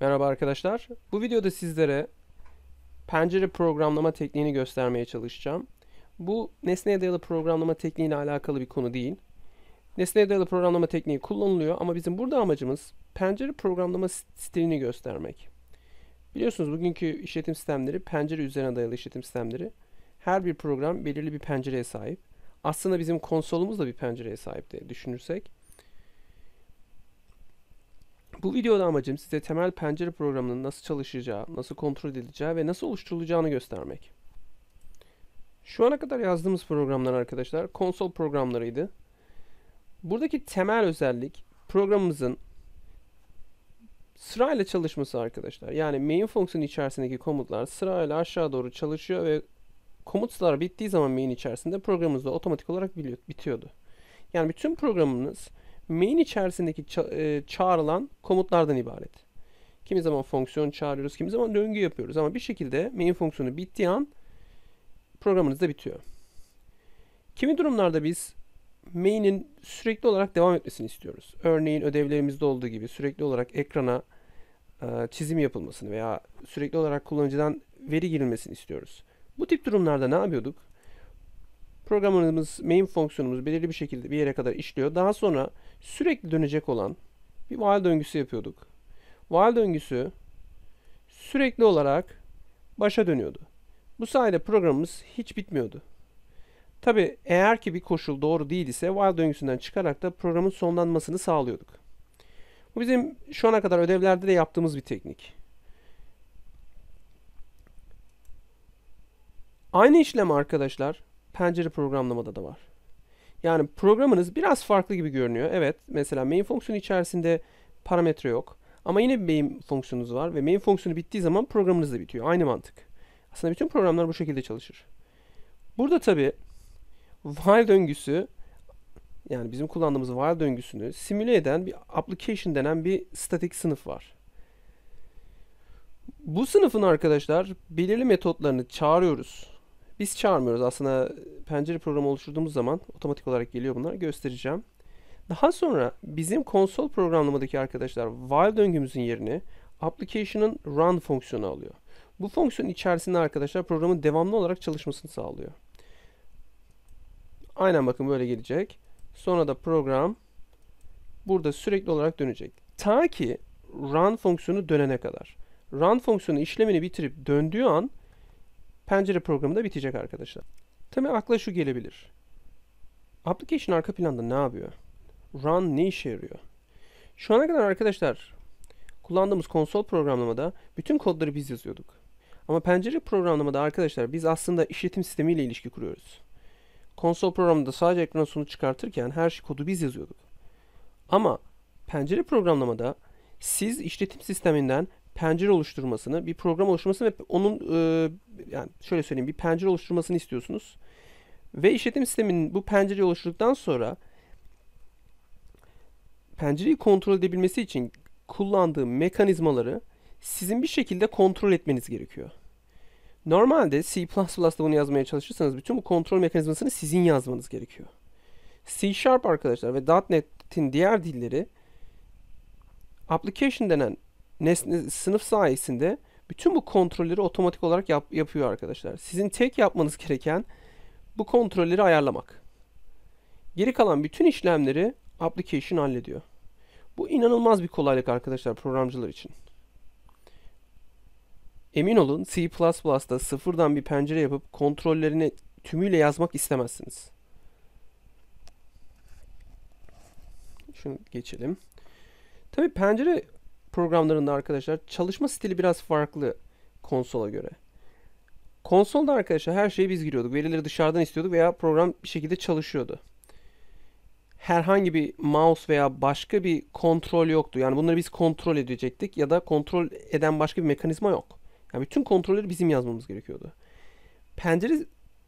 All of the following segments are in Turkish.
Merhaba arkadaşlar. Bu videoda sizlere pencere programlama tekniğini göstermeye çalışacağım. Bu nesneye dayalı programlama tekniğiyle alakalı bir konu değil. Nesneye dayalı programlama tekniği kullanılıyor ama bizim burada amacımız pencere programlama stilini göstermek. Biliyorsunuz bugünkü işletim sistemleri pencere üzerine dayalı işletim sistemleri. Her bir program belirli bir pencereye sahip. Aslında bizim konsolumuz da bir pencereye sahip diye düşünürsek bu videoda amacım size temel pencere programının nasıl çalışacağı, nasıl kontrol edileceği ve nasıl oluşturulacağını göstermek. Şu ana kadar yazdığımız programlar arkadaşlar konsol programlarıydı. Buradaki temel özellik programımızın sırayla çalışması arkadaşlar. Yani main fonksiyonu içerisindeki komutlar sırayla aşağı doğru çalışıyor ve komutlar bittiği zaman main içerisinde programımızda otomatik olarak bitiyordu. Yani bütün programınız main içerisindeki ça- e, çağrılan komutlardan ibaret. Kimi zaman fonksiyon çağırıyoruz, kimi zaman döngü yapıyoruz ama bir şekilde main fonksiyonu bittiği an programınız da bitiyor. Kimi durumlarda biz main'in sürekli olarak devam etmesini istiyoruz. Örneğin ödevlerimizde olduğu gibi sürekli olarak ekrana e, çizim yapılmasını veya sürekli olarak kullanıcıdan veri girilmesini istiyoruz. Bu tip durumlarda ne yapıyorduk? Programımız, main fonksiyonumuz belirli bir şekilde bir yere kadar işliyor. Daha sonra sürekli dönecek olan bir while döngüsü yapıyorduk. While döngüsü sürekli olarak başa dönüyordu. Bu sayede programımız hiç bitmiyordu. Tabi eğer ki bir koşul doğru değil ise while döngüsünden çıkarak da programın sonlanmasını sağlıyorduk. Bu bizim şu ana kadar ödevlerde de yaptığımız bir teknik. Aynı işlem arkadaşlar pencere programlamada da var. Yani programınız biraz farklı gibi görünüyor. Evet mesela main fonksiyonu içerisinde parametre yok. Ama yine bir main fonksiyonunuz var ve main fonksiyonu bittiği zaman programınız da bitiyor. Aynı mantık. Aslında bütün programlar bu şekilde çalışır. Burada tabi while döngüsü yani bizim kullandığımız while döngüsünü simüle eden bir application denen bir statik sınıf var. Bu sınıfın arkadaşlar belirli metotlarını çağırıyoruz. Biz çağırmıyoruz. Aslında pencere programı oluşturduğumuz zaman otomatik olarak geliyor bunlar. Göstereceğim. Daha sonra bizim konsol programlamadaki arkadaşlar while döngümüzün yerini application'ın run fonksiyonu alıyor. Bu fonksiyon içerisinde arkadaşlar programın devamlı olarak çalışmasını sağlıyor. Aynen bakın böyle gelecek. Sonra da program burada sürekli olarak dönecek. Ta ki run fonksiyonu dönene kadar. Run fonksiyonu işlemini bitirip döndüğü an pencere programı da bitecek arkadaşlar. Tabi akla şu gelebilir. Application arka planda ne yapıyor? Run ne işe yarıyor? Şu ana kadar arkadaşlar kullandığımız konsol programlamada bütün kodları biz yazıyorduk. Ama pencere programlamada arkadaşlar biz aslında işletim sistemiyle ilişki kuruyoruz. Konsol programında sadece ekrana sonuç çıkartırken her şey kodu biz yazıyorduk. Ama pencere programlamada siz işletim sisteminden pencere oluşturmasını, bir program oluşturmasını ve onun e, yani şöyle söyleyeyim bir pencere oluşturmasını istiyorsunuz. Ve işletim sisteminin bu pencereyi oluşturduktan sonra pencereyi kontrol edebilmesi için kullandığı mekanizmaları sizin bir şekilde kontrol etmeniz gerekiyor. Normalde C++'da bunu yazmaya çalışırsanız bütün bu kontrol mekanizmasını sizin yazmanız gerekiyor. C Sharp arkadaşlar ve .NET'in diğer dilleri application denen nesne, sınıf sayesinde bütün bu kontrolleri otomatik olarak yap, yapıyor arkadaşlar. Sizin tek yapmanız gereken bu kontrolleri ayarlamak. Geri kalan bütün işlemleri application hallediyor. Bu inanılmaz bir kolaylık arkadaşlar programcılar için. Emin olun C++'da sıfırdan bir pencere yapıp kontrollerini tümüyle yazmak istemezsiniz. Şunu geçelim. Tabii pencere programlarında arkadaşlar çalışma stili biraz farklı konsola göre. Konsolda arkadaşlar her şeyi biz giriyorduk. Verileri dışarıdan istiyorduk veya program bir şekilde çalışıyordu. Herhangi bir mouse veya başka bir kontrol yoktu. Yani bunları biz kontrol edecektik ya da kontrol eden başka bir mekanizma yok. Yani bütün kontrolleri bizim yazmamız gerekiyordu. Pencere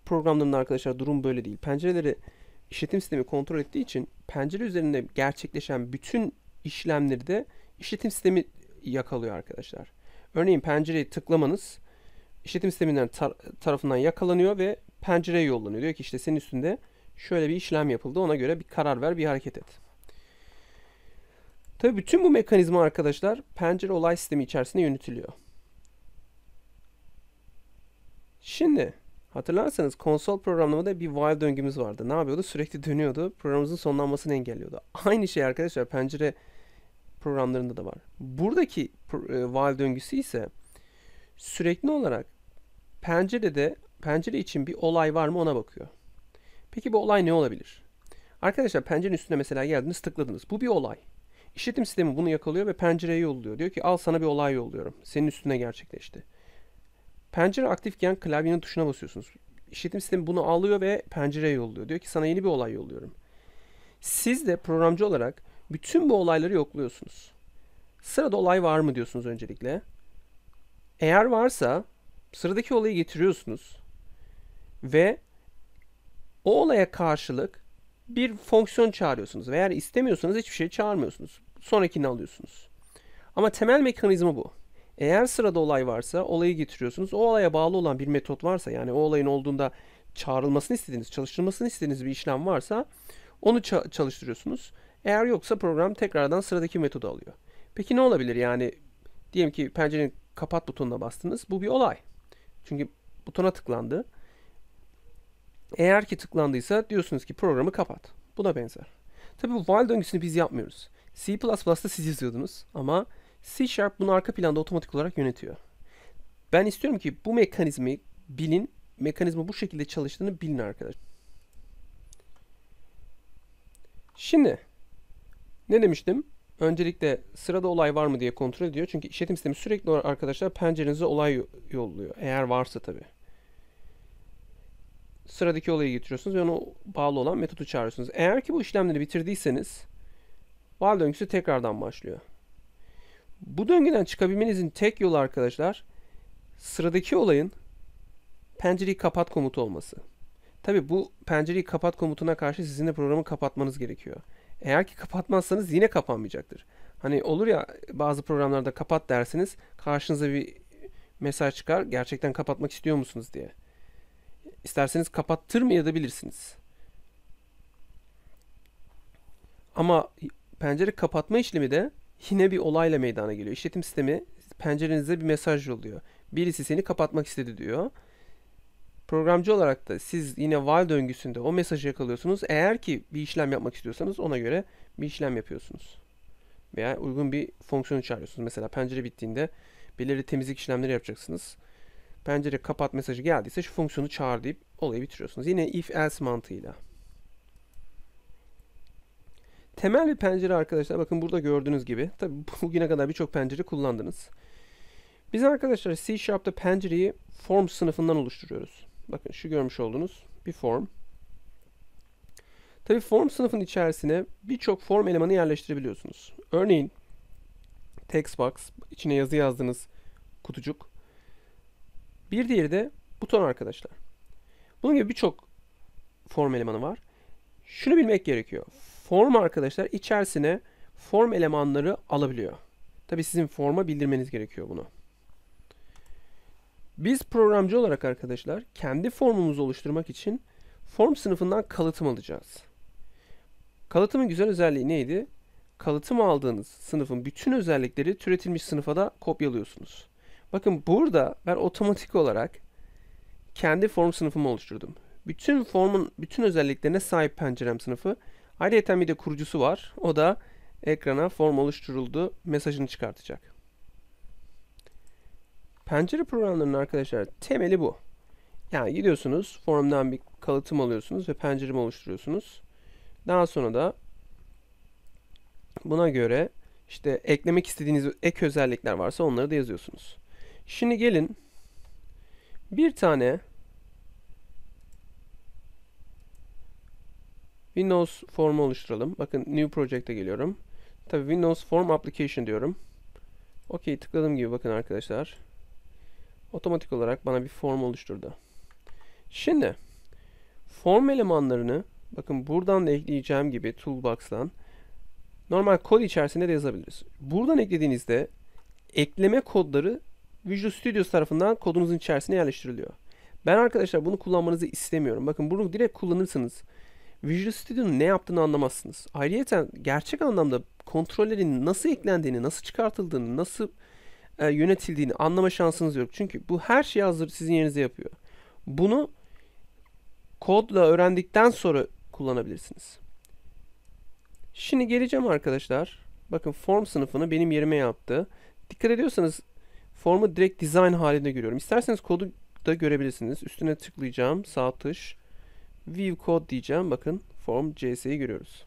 programlarında arkadaşlar durum böyle değil. Pencereleri işletim sistemi kontrol ettiği için pencere üzerinde gerçekleşen bütün işlemleri de işletim sistemi yakalıyor arkadaşlar. Örneğin pencereyi tıklamanız işletim sisteminden tar tarafından yakalanıyor ve pencereye yollanıyor. Diyor ki işte senin üstünde şöyle bir işlem yapıldı ona göre bir karar ver bir hareket et. Tabii bütün bu mekanizma arkadaşlar pencere olay sistemi içerisinde yönetiliyor. Şimdi hatırlarsanız konsol programlamada bir while döngümüz vardı. Ne yapıyordu? Sürekli dönüyordu. Programımızın sonlanmasını engelliyordu. Aynı şey arkadaşlar pencere programlarında da var. Buradaki e, while döngüsü ise sürekli olarak pencerede pencere için bir olay var mı ona bakıyor. Peki bu olay ne olabilir? Arkadaşlar pencerenin üstüne mesela geldiniz tıkladınız. Bu bir olay. İşletim sistemi bunu yakalıyor ve pencereye yolluyor. Diyor ki al sana bir olay yolluyorum. Senin üstüne gerçekleşti. Pencere aktifken klavyenin tuşuna basıyorsunuz. İşletim sistemi bunu alıyor ve pencereye yolluyor. Diyor ki sana yeni bir olay yolluyorum. Siz de programcı olarak bütün bu olayları yokluyorsunuz. Sırada olay var mı diyorsunuz öncelikle. Eğer varsa sıradaki olayı getiriyorsunuz ve o olaya karşılık bir fonksiyon çağırıyorsunuz. Ve eğer istemiyorsanız hiçbir şey çağırmıyorsunuz. Sonrakini alıyorsunuz. Ama temel mekanizma bu. Eğer sırada olay varsa olayı getiriyorsunuz. O olaya bağlı olan bir metot varsa yani o olayın olduğunda çağrılmasını istediğiniz, çalıştırılmasını istediğiniz bir işlem varsa onu ça- çalıştırıyorsunuz. Eğer yoksa program tekrardan sıradaki metodu alıyor. Peki ne olabilir yani? Diyelim ki pencerenin kapat butonuna bastınız. Bu bir olay. Çünkü butona tıklandı. Eğer ki tıklandıysa diyorsunuz ki programı kapat. Buna benzer. Tabii bu while döngüsünü biz yapmıyoruz. C++'da siz yazıyordunuz ama C Sharp bunu arka planda otomatik olarak yönetiyor. Ben istiyorum ki bu mekanizmayı bilin, mekanizma bu şekilde çalıştığını bilin arkadaşlar. Şimdi ne demiştim? Öncelikle sırada olay var mı diye kontrol ediyor. Çünkü işletim sistemi sürekli olarak arkadaşlar pencerenize olay yolluyor. Eğer varsa tabii. Sıradaki olayı getiriyorsunuz ve ona bağlı olan metodu çağırıyorsunuz. Eğer ki bu işlemleri bitirdiyseniz val döngüsü tekrardan başlıyor. Bu döngüden çıkabilmenizin tek yolu arkadaşlar sıradaki olayın pencereyi kapat komutu olması. Tabi bu pencereyi kapat komutuna karşı sizin de programı kapatmanız gerekiyor. Eğer ki kapatmazsanız yine kapanmayacaktır. Hani olur ya bazı programlarda kapat dersiniz karşınıza bir mesaj çıkar gerçekten kapatmak istiyor musunuz diye. İsterseniz bilirsiniz. Ama pencere kapatma işlemi de yine bir olayla meydana geliyor. İşletim sistemi pencerenize bir mesaj yolluyor. Birisi seni kapatmak istedi diyor. Programcı olarak da siz yine while döngüsünde o mesajı yakalıyorsunuz. Eğer ki bir işlem yapmak istiyorsanız ona göre bir işlem yapıyorsunuz. Veya uygun bir fonksiyonu çağırıyorsunuz. Mesela pencere bittiğinde belirli temizlik işlemleri yapacaksınız. Pencere kapat mesajı geldiyse şu fonksiyonu çağır deyip olayı bitiriyorsunuz. Yine if else mantığıyla. Temel bir pencere arkadaşlar. Bakın burada gördüğünüz gibi. Tabi bugüne kadar birçok pencere kullandınız. Biz arkadaşlar C Sharp'ta pencereyi form sınıfından oluşturuyoruz. Bakın şu görmüş olduğunuz bir form. Tabii form sınıfın içerisine birçok form elemanı yerleştirebiliyorsunuz. Örneğin text box, içine yazı yazdığınız kutucuk. Bir diğeri de buton arkadaşlar. Bunun gibi birçok form elemanı var. Şunu bilmek gerekiyor. Form arkadaşlar içerisine form elemanları alabiliyor. Tabii sizin forma bildirmeniz gerekiyor bunu. Biz programcı olarak arkadaşlar kendi formumuzu oluşturmak için form sınıfından kalıtım alacağız. Kalıtımın güzel özelliği neydi? Kalıtım aldığınız sınıfın bütün özellikleri türetilmiş sınıfa da kopyalıyorsunuz. Bakın burada ben otomatik olarak kendi form sınıfımı oluşturdum. Bütün formun bütün özelliklerine sahip pencerem sınıfı. Ayrıca bir de kurucusu var. O da ekrana form oluşturuldu mesajını çıkartacak. Pencere programlarının arkadaşlar temeli bu. Yani gidiyorsunuz formdan bir kalıtım alıyorsunuz ve pencere oluşturuyorsunuz. Daha sonra da buna göre işte eklemek istediğiniz ek özellikler varsa onları da yazıyorsunuz. Şimdi gelin bir tane Windows formu oluşturalım. Bakın New Project'e geliyorum. Tabii Windows Form Application diyorum. OK tıkladığım gibi bakın arkadaşlar otomatik olarak bana bir form oluşturdu. Şimdi form elemanlarını bakın buradan da ekleyeceğim gibi toolbox'tan normal kod içerisinde de yazabiliriz. Buradan eklediğinizde ekleme kodları Visual Studio tarafından kodunuzun içerisine yerleştiriliyor. Ben arkadaşlar bunu kullanmanızı istemiyorum. Bakın bunu direkt kullanırsanız Visual Studio'nun ne yaptığını anlamazsınız. Ayrıca gerçek anlamda kontrollerin nasıl eklendiğini, nasıl çıkartıldığını, nasıl e, yönetildiğini anlama şansınız yok. Çünkü bu her şeyi hazır sizin yerinize yapıyor. Bunu kodla öğrendikten sonra kullanabilirsiniz. Şimdi geleceğim arkadaşlar. Bakın form sınıfını benim yerime yaptı. Dikkat ediyorsanız formu direkt design halinde görüyorum. İsterseniz kodu da görebilirsiniz. Üstüne tıklayacağım. Sağ tuş. View code diyeceğim. Bakın form form.js'yi görüyoruz.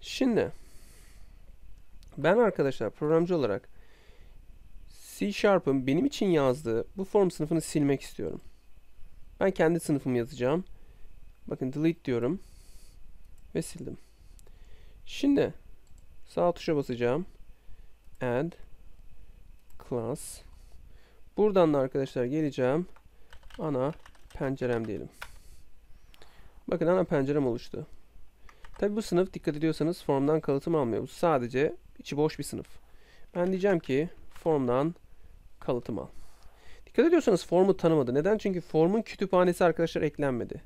Şimdi ben arkadaşlar programcı olarak C Sharp'ın benim için yazdığı bu form sınıfını silmek istiyorum. Ben kendi sınıfımı yazacağım. Bakın delete diyorum. Ve sildim. Şimdi sağ tuşa basacağım. Add class. Buradan da arkadaşlar geleceğim. Ana pencerem diyelim. Bakın ana pencerem oluştu. Tabi bu sınıf dikkat ediyorsanız formdan kalıtım almıyor. Bu sadece içi boş bir sınıf. Ben diyeceğim ki formdan kalıtım al. Dikkat ediyorsanız formu tanımadı. Neden? Çünkü formun kütüphanesi arkadaşlar eklenmedi.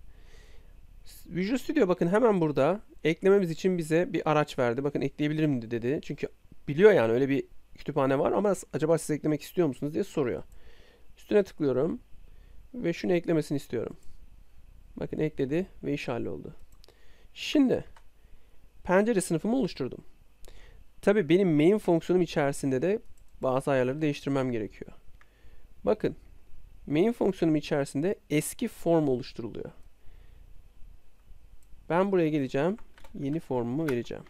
Visual Studio bakın hemen burada eklememiz için bize bir araç verdi. Bakın ekleyebilirim dedi. Çünkü biliyor yani öyle bir kütüphane var ama acaba siz eklemek istiyor musunuz diye soruyor. Üstüne tıklıyorum ve şunu eklemesini istiyorum. Bakın ekledi ve iş halloldu. Şimdi pencere sınıfımı oluşturdum. Tabi benim main fonksiyonum içerisinde de bazı ayarları değiştirmem gerekiyor. Bakın main fonksiyonum içerisinde eski form oluşturuluyor. Ben buraya geleceğim. Yeni formumu vereceğim.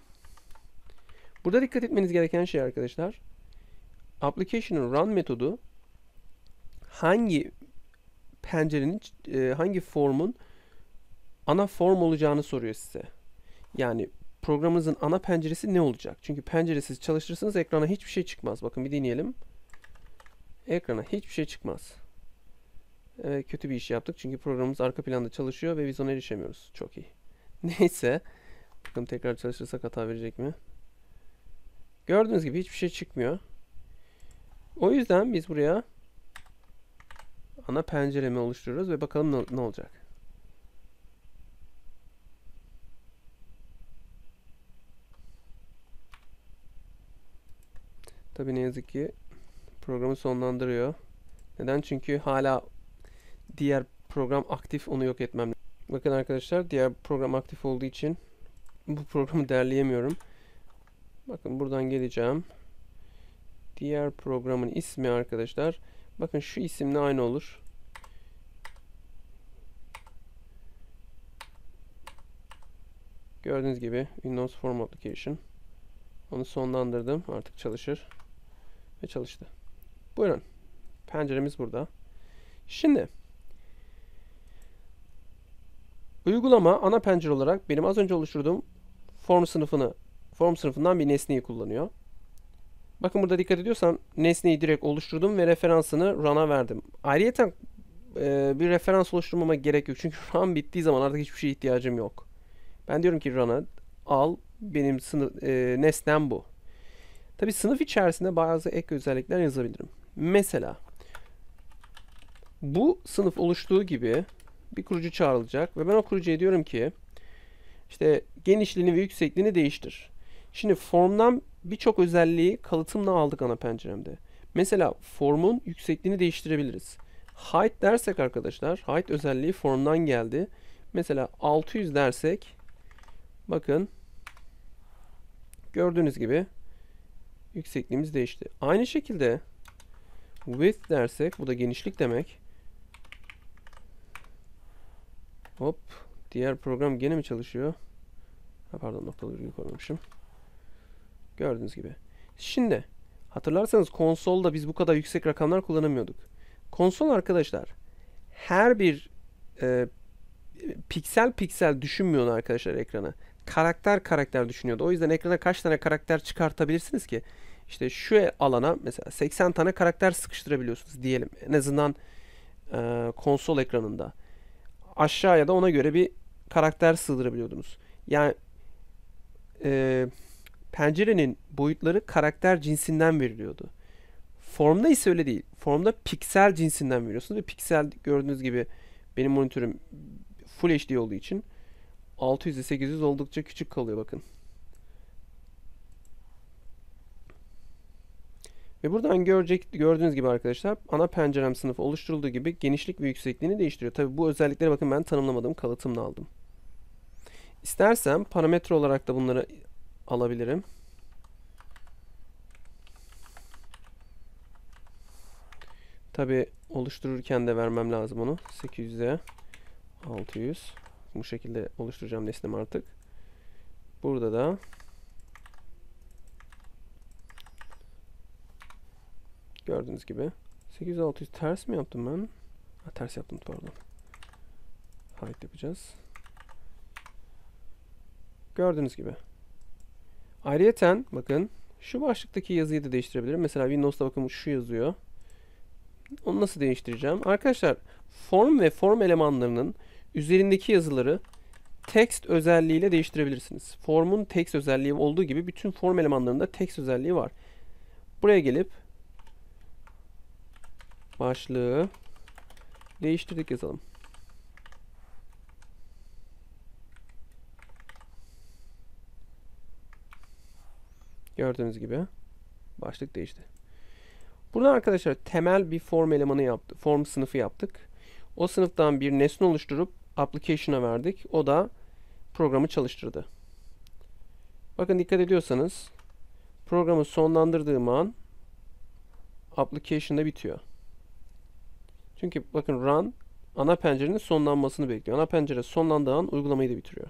Burada dikkat etmeniz gereken şey arkadaşlar. Application'ın run metodu hangi pencerenin e, hangi formun ana form olacağını soruyor size. Yani programınızın ana penceresi ne olacak? Çünkü penceresiz çalışırsanız ekrana hiçbir şey çıkmaz. Bakın bir deneyelim. Ekrana hiçbir şey çıkmaz. Evet kötü bir iş yaptık çünkü programımız arka planda çalışıyor ve biz ona erişemiyoruz. Çok iyi. Neyse. bakın tekrar çalışırsak hata verecek mi? Gördüğünüz gibi hiçbir şey çıkmıyor. O yüzden biz buraya ana penceremi oluşturuyoruz ve bakalım ne olacak. Tabii ne yazık ki programı sonlandırıyor. Neden? Çünkü hala diğer program aktif onu yok etmem. Bakın arkadaşlar diğer program aktif olduğu için bu programı derleyemiyorum. Bakın buradan geleceğim. Diğer programın ismi arkadaşlar. Bakın şu isimle aynı olur. Gördüğünüz gibi Windows Form Application. Onu sonlandırdım. Artık çalışır. Ve çalıştı. Buyurun. Penceremiz burada. Şimdi uygulama ana pencere olarak benim az önce oluşturduğum form sınıfını form sınıfından bir nesneyi kullanıyor. Bakın burada dikkat ediyorsan nesneyi direkt oluşturdum ve referansını run'a verdim. Ayrıca e, bir referans oluşturmama gerek yok. Çünkü run bittiği zaman artık hiçbir şeye ihtiyacım yok. Ben diyorum ki run'a al benim sınıf, e, nesnem bu. Tabi sınıf içerisinde bazı ek özellikler yazabilirim. Mesela bu sınıf oluştuğu gibi bir kurucu çağrılacak ve ben o kurucuya diyorum ki işte genişliğini ve yüksekliğini değiştir. Şimdi formdan birçok özelliği kalıtımla aldık ana penceremde. Mesela formun yüksekliğini değiştirebiliriz. Height dersek arkadaşlar height özelliği formdan geldi. Mesela 600 dersek bakın gördüğünüz gibi yüksekliğimiz değişti. Aynı şekilde width dersek bu da genişlik demek. Hop. Diğer program gene mi çalışıyor? Ha, pardon noktalı virgül koymamışım. Gördüğünüz gibi. Şimdi hatırlarsanız konsolda biz bu kadar yüksek rakamlar kullanamıyorduk. Konsol arkadaşlar her bir e, piksel piksel düşünmüyordu arkadaşlar ekranı. Karakter karakter düşünüyordu. O yüzden ekrana kaç tane karakter çıkartabilirsiniz ki? işte şu alana mesela 80 tane karakter sıkıştırabiliyorsunuz diyelim. En azından e, konsol ekranında. Aşağıya da ona göre bir karakter sığdırabiliyordunuz. Yani e, pencerenin boyutları karakter cinsinden veriliyordu. Formda ise öyle değil. Formda piksel cinsinden veriyorsunuz ve piksel gördüğünüz gibi benim monitörüm Full HD olduğu için 600 ile 800 oldukça küçük kalıyor bakın. Ve buradan görecek, gördüğünüz gibi arkadaşlar ana pencerem sınıfı oluşturulduğu gibi genişlik ve yüksekliğini değiştiriyor. Tabi bu özellikleri bakın ben tanımlamadım kalıtımla aldım. İstersem parametre olarak da bunları alabilirim. Tabi oluştururken de vermem lazım onu. 800'e 600 bu şekilde oluşturacağım nesnemi artık. Burada da Gördüğünüz gibi. 800 ters mi yaptım ben? Ha, ters yaptım pardon. Height yapacağız. Gördüğünüz gibi. Ayrıyeten bakın şu başlıktaki yazıyı da değiştirebilirim. Mesela Windows'ta bakın şu yazıyor. Onu nasıl değiştireceğim? Arkadaşlar form ve form elemanlarının üzerindeki yazıları text özelliğiyle değiştirebilirsiniz. Formun text özelliği olduğu gibi bütün form elemanlarında text özelliği var. Buraya gelip başlığı değiştirdik yazalım. Gördüğünüz gibi başlık değişti. Burada arkadaşlar temel bir form elemanı yaptık. Form sınıfı yaptık. O sınıftan bir nesne oluşturup application'a verdik. O da programı çalıştırdı. Bakın dikkat ediyorsanız programı sonlandırdığım an application'da bitiyor. Çünkü bakın run ana pencerenin sonlanmasını bekliyor. Ana pencere sonlandığı an uygulamayı da bitiriyor.